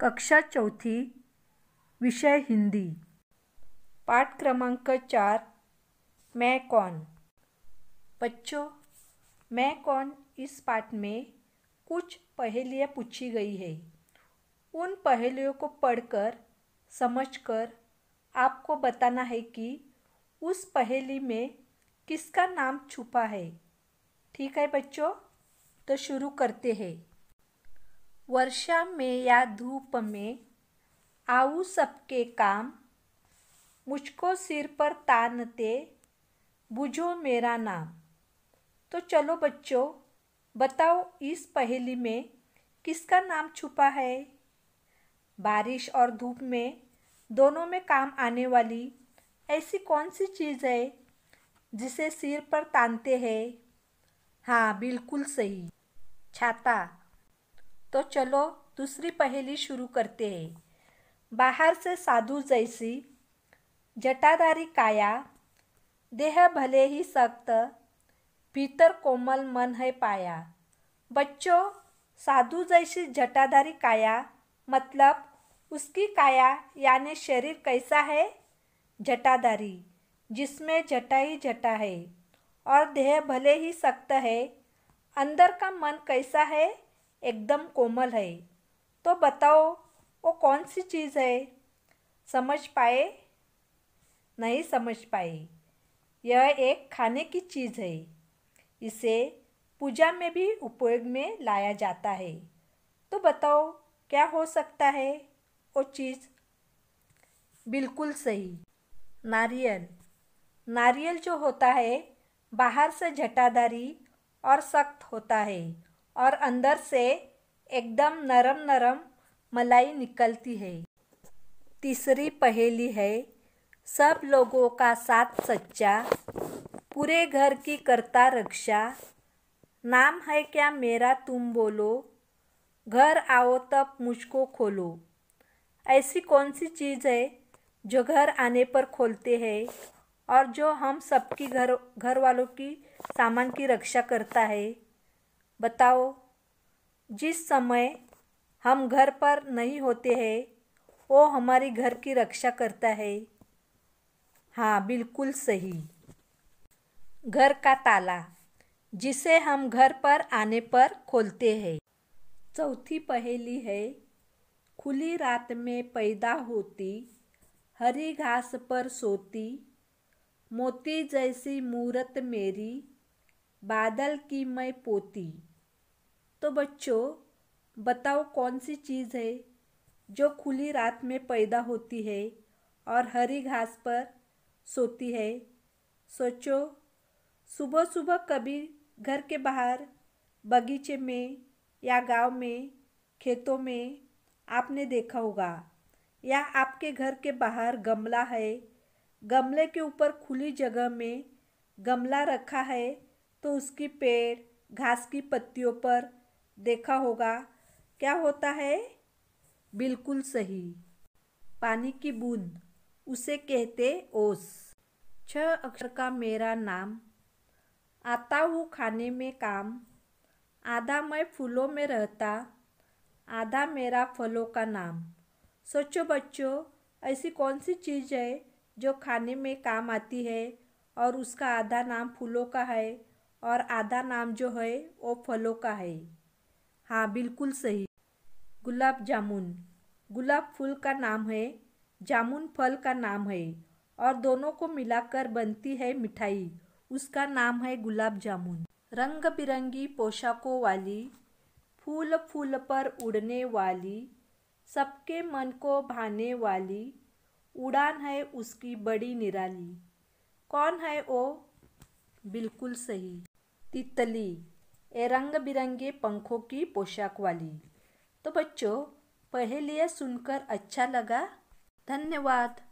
कक्षा चौथी विषय हिंदी पाठ क्रमांक चार मैं कौन बच्चों मैं कौन इस पाठ में कुछ पहेलियाँ पूछी गई है उन पहेलियों को पढ़कर समझकर आपको बताना है कि उस पहेली में किसका नाम छुपा है ठीक है बच्चों तो शुरू करते हैं वर्षा में या धूप में आऊ सबके काम मुझको सिर पर तानते बुझो मेरा नाम तो चलो बच्चों बताओ इस पहेली में किसका नाम छुपा है बारिश और धूप में दोनों में काम आने वाली ऐसी कौन सी चीज़ है जिसे सिर पर तानते हैं हाँ बिल्कुल सही छाता तो चलो दूसरी पहेली शुरू करते हैं बाहर से साधु जैसी जटाधारी काया देह भले ही सख्त भीतर कोमल मन है पाया बच्चों साधु जैसी जटाधारी काया मतलब उसकी काया यानी शरीर कैसा है जटाधारी जिसमें जटा ही जटा है और देह भले ही सख्त है अंदर का मन कैसा है एकदम कोमल है तो बताओ वो कौन सी चीज़ है समझ पाए नहीं समझ पाए यह एक खाने की चीज़ है इसे पूजा में भी उपयोग में लाया जाता है तो बताओ क्या हो सकता है वो चीज़ बिल्कुल सही नारियल नारियल जो होता है बाहर से झटाधारी और सख्त होता है और अंदर से एकदम नरम नरम मलाई निकलती है तीसरी पहेली है सब लोगों का साथ सच्चा पूरे घर की करता रक्षा नाम है क्या मेरा तुम बोलो घर आओ तब मुझको खोलो ऐसी कौन सी चीज़ है जो घर आने पर खोलते हैं और जो हम सबकी घर घर वालों की सामान की रक्षा करता है बताओ जिस समय हम घर पर नहीं होते हैं वो हमारे घर की रक्षा करता है हाँ बिल्कुल सही घर का ताला जिसे हम घर पर आने पर खोलते हैं चौथी पहेली है खुली रात में पैदा होती हरी घास पर सोती मोती जैसी मूरत मेरी बादल की मैं पोती तो बच्चों बताओ कौन सी चीज़ है जो खुली रात में पैदा होती है और हरी घास पर सोती है सोचो सुबह सुबह कभी घर के बाहर बगीचे में या गांव में खेतों में आपने देखा होगा या आपके घर के बाहर गमला है गमले के ऊपर खुली जगह में गमला रखा है तो उसकी पेड़ घास की पत्तियों पर देखा होगा क्या होता है बिल्कुल सही पानी की बूंद उसे कहते ओस छह अक्षर का मेरा नाम आता हूँ खाने में काम आधा मैं फूलों में रहता आधा मेरा फलों का नाम सोचो बच्चों ऐसी कौन सी चीज़ है जो खाने में काम आती है और उसका आधा नाम फूलों का है और आधा नाम जो है वो फलों का है हाँ बिल्कुल सही गुलाब जामुन गुलाब फूल का नाम है जामुन फल का नाम है और दोनों को मिलाकर बनती है मिठाई उसका नाम है गुलाब जामुन रंग बिरंगी पोशाकों वाली फूल फूल पर उड़ने वाली सबके मन को भाने वाली उड़ान है उसकी बड़ी निराली कौन है वो बिल्कुल सही तितली ए रंग बिरंगे पंखों की पोशाक वाली तो बच्चों पहेलियाँ सुनकर अच्छा लगा धन्यवाद